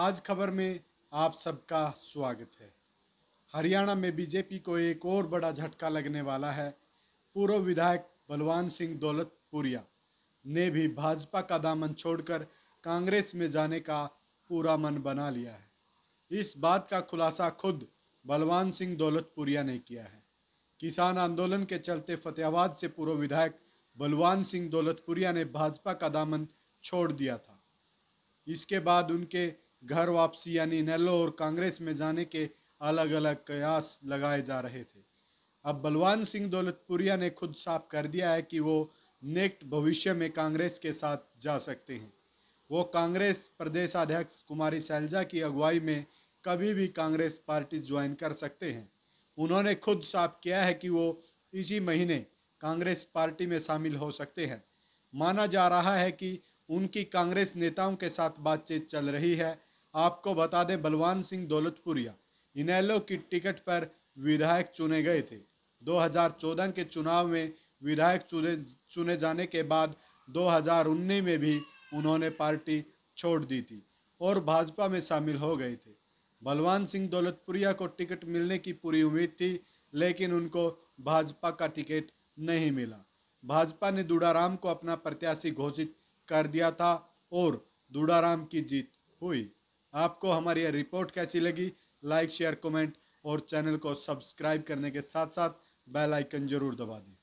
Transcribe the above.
आज खबर में आप सबका स्वागत है हरियाणा में बीजेपी को एक और बड़ा झटका लगने वाला है पूर्व विधायक बलवान सिंह दौलतपुरिया ने भी भाजपा का दामन छोड़कर कांग्रेस में जाने का पूरा मन बना लिया है इस बात का खुलासा खुद बलवान सिंह दौलतपुरिया ने किया है किसान आंदोलन के चलते फतेहाबाद से पूर्व विधायक बलवान सिंह दौलतपुरिया ने भाजपा का दामन छोड़ दिया था इसके बाद उनके घर वापसी यानी नेलो और कांग्रेस में जाने के अलग अलग कयास लगाए जा रहे थे अब बलवान सिंह दौलतपुरिया ने खुद साफ कर दिया है कि वो नेक्ट भविष्य में कांग्रेस के साथ जा सकते हैं वो कांग्रेस प्रदेश अध्यक्ष कुमारी सैलजा की अगुवाई में कभी भी कांग्रेस पार्टी ज्वाइन कर सकते हैं उन्होंने खुद साफ किया है कि वो इसी महीने कांग्रेस पार्टी में शामिल हो सकते हैं माना जा रहा है कि उनकी कांग्रेस नेताओं के साथ बातचीत चल रही है आपको बता दें बलवान सिंह दौलतपुरिया इनेलो की टिकट पर विधायक चुने गए थे 2014 के चुनाव में विधायक चुने चुने जाने के बाद 2019 में भी उन्होंने पार्टी छोड़ दी थी और भाजपा में शामिल हो गए थे बलवान सिंह दौलतपुरिया को टिकट मिलने की पूरी उम्मीद थी लेकिन उनको भाजपा का टिकट नहीं मिला भाजपा ने दुड़ाराम को अपना प्रत्याशी घोषित कर दिया था और दुड़ाराम की जीत हुई आपको हमारी यह रिपोर्ट कैसी लगी लाइक शेयर कमेंट और चैनल को सब्सक्राइब करने के साथ साथ बेल आइकन जरूर दबा दें